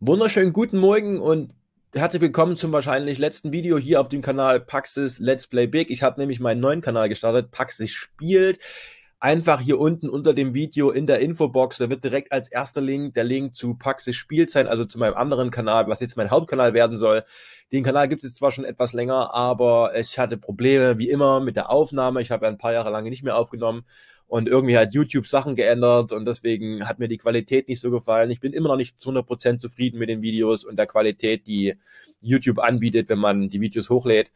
Wunderschönen guten Morgen und herzlich willkommen zum wahrscheinlich letzten Video hier auf dem Kanal Paxis Let's Play Big. Ich habe nämlich meinen neuen Kanal gestartet, Paxis spielt einfach hier unten unter dem Video in der Infobox, da wird direkt als erster Link der Link zu Paxis Spiel sein, also zu meinem anderen Kanal, was jetzt mein Hauptkanal werden soll. Den Kanal gibt es jetzt zwar schon etwas länger, aber ich hatte Probleme wie immer mit der Aufnahme. Ich habe ja ein paar Jahre lange nicht mehr aufgenommen und irgendwie hat YouTube Sachen geändert und deswegen hat mir die Qualität nicht so gefallen. Ich bin immer noch nicht zu 100% Prozent zufrieden mit den Videos und der Qualität, die YouTube anbietet, wenn man die Videos hochlädt.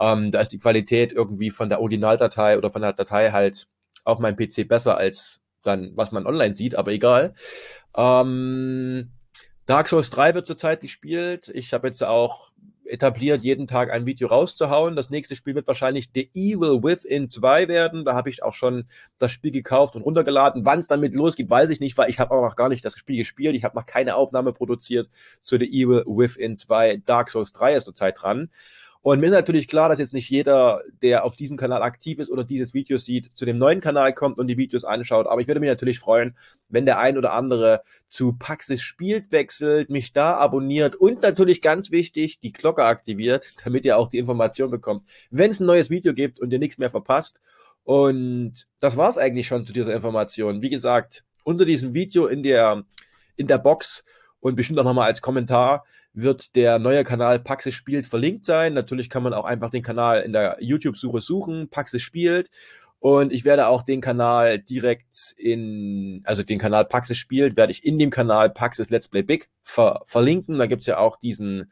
Ähm, da ist die Qualität irgendwie von der Originaldatei oder von der Datei halt auf meinem PC besser als dann, was man online sieht, aber egal. Ähm, Dark Souls 3 wird zurzeit gespielt. Ich habe jetzt auch etabliert, jeden Tag ein Video rauszuhauen. Das nächste Spiel wird wahrscheinlich The Evil Within 2 werden. Da habe ich auch schon das Spiel gekauft und runtergeladen. Wann es damit losgeht, weiß ich nicht, weil ich habe auch noch gar nicht das Spiel gespielt. Ich habe noch keine Aufnahme produziert zu The Evil Within 2. Dark Souls 3 ist zurzeit dran. Und mir ist natürlich klar, dass jetzt nicht jeder, der auf diesem Kanal aktiv ist oder dieses Video sieht, zu dem neuen Kanal kommt und die Videos anschaut. Aber ich würde mich natürlich freuen, wenn der ein oder andere zu Paxis spielt wechselt, mich da abonniert und natürlich ganz wichtig, die Glocke aktiviert, damit ihr auch die Information bekommt, wenn es ein neues Video gibt und ihr nichts mehr verpasst. Und das war's eigentlich schon zu dieser Information. Wie gesagt, unter diesem Video in der, in der Box und bestimmt auch nochmal als Kommentar wird der neue Kanal Paxis spielt verlinkt sein. Natürlich kann man auch einfach den Kanal in der YouTube-Suche suchen, Paxis spielt. Und ich werde auch den Kanal direkt in, also den Kanal Paxis spielt, werde ich in dem Kanal Paxis Let's Play Big ver verlinken. Da gibt's ja auch diesen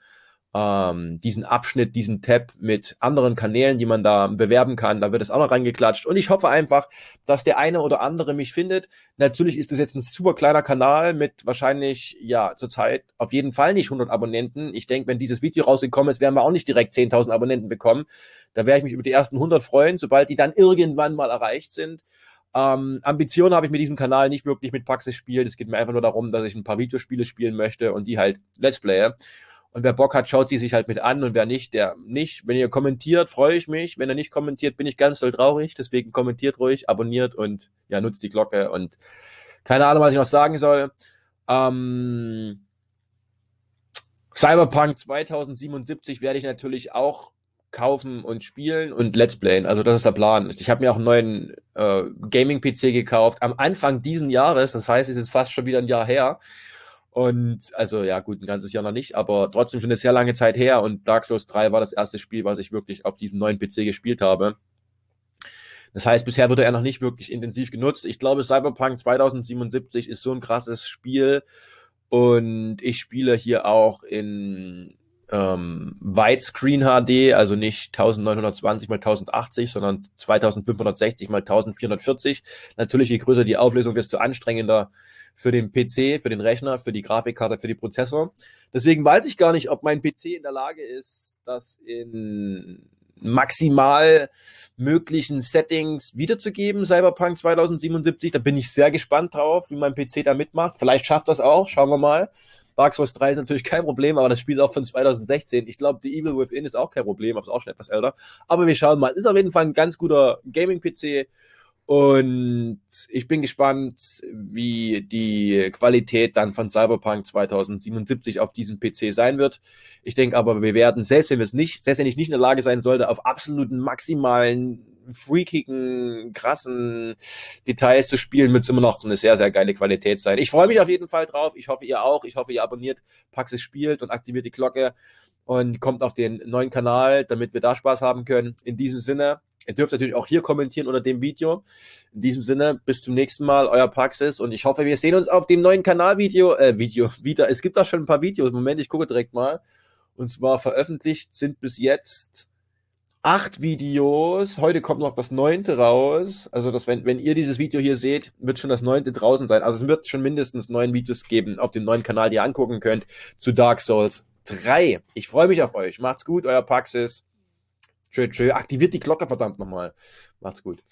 ähm, diesen Abschnitt, diesen Tab mit anderen Kanälen, die man da bewerben kann. Da wird es auch noch reingeklatscht. Und ich hoffe einfach, dass der eine oder andere mich findet. Natürlich ist es jetzt ein super kleiner Kanal mit wahrscheinlich, ja, zurzeit auf jeden Fall nicht 100 Abonnenten. Ich denke, wenn dieses Video rausgekommen ist, werden wir auch nicht direkt 10.000 Abonnenten bekommen. Da werde ich mich über die ersten 100 freuen, sobald die dann irgendwann mal erreicht sind. Ähm, Ambitionen habe ich mit diesem Kanal nicht wirklich mit Praxis Praxisspiel. Es geht mir einfach nur darum, dass ich ein paar Videospiele spielen möchte und die halt Let's Player. Und wer Bock hat, schaut sie sich halt mit an und wer nicht, der nicht. Wenn ihr kommentiert, freue ich mich. Wenn ihr nicht kommentiert, bin ich ganz doll traurig. Deswegen kommentiert ruhig, abonniert und ja, nutzt die Glocke und keine Ahnung, was ich noch sagen soll. Ähm, Cyberpunk 2077 werde ich natürlich auch kaufen und spielen und Let's Playen. Also das ist der Plan. Ich habe mir auch einen neuen äh, Gaming-PC gekauft am Anfang diesen Jahres. Das heißt, es ist jetzt fast schon wieder ein Jahr her. Und also ja, gut, ein ganzes Jahr noch nicht, aber trotzdem schon eine sehr lange Zeit her. Und Dark Souls 3 war das erste Spiel, was ich wirklich auf diesem neuen PC gespielt habe. Das heißt, bisher wurde er noch nicht wirklich intensiv genutzt. Ich glaube, Cyberpunk 2077 ist so ein krasses Spiel. Und ich spiele hier auch in ähm, Widescreen HD, also nicht 1920 mal 1080, sondern 2560 mal 1440. Natürlich, je größer die Auflösung, desto anstrengender für den PC, für den Rechner, für die Grafikkarte, für die Prozessor. Deswegen weiß ich gar nicht, ob mein PC in der Lage ist, das in maximal möglichen Settings wiederzugeben, Cyberpunk 2077. Da bin ich sehr gespannt drauf, wie mein PC da mitmacht. Vielleicht schafft das auch, schauen wir mal. Dark Souls 3 ist natürlich kein Problem, aber das Spiel ist auch von 2016. Ich glaube, The Evil Within ist auch kein Problem, aber ist auch schon etwas älter. Aber wir schauen mal. Ist auf jeden Fall ein ganz guter Gaming-PC. Und ich bin gespannt, wie die Qualität dann von Cyberpunk 2077 auf diesem PC sein wird. Ich denke aber, wir werden, selbst wenn wir es nicht, selbst wenn ich nicht in der Lage sein sollte, auf absoluten maximalen freakigen, krassen Details zu spielen, wird es immer noch eine sehr, sehr geile Qualität sein. Ich freue mich auf jeden Fall drauf. Ich hoffe, ihr auch. Ich hoffe, ihr abonniert Paxis spielt und aktiviert die Glocke und kommt auf den neuen Kanal, damit wir da Spaß haben können. In diesem Sinne, ihr dürft natürlich auch hier kommentieren unter dem Video. In diesem Sinne, bis zum nächsten Mal, euer Praxis und ich hoffe, wir sehen uns auf dem neuen Kanalvideo, äh, Video, wieder. Es gibt da schon ein paar Videos. Moment, ich gucke direkt mal. Und zwar veröffentlicht sind bis jetzt acht Videos. Heute kommt noch das neunte raus. Also das, wenn, wenn ihr dieses Video hier seht, wird schon das neunte draußen sein. Also es wird schon mindestens neun Videos geben auf dem neuen Kanal, die ihr angucken könnt zu Dark Souls 3. Ich freue mich auf euch. Macht's gut, euer Praxis. Tschö, tschö. Aktiviert die Glocke verdammt nochmal. Macht's gut.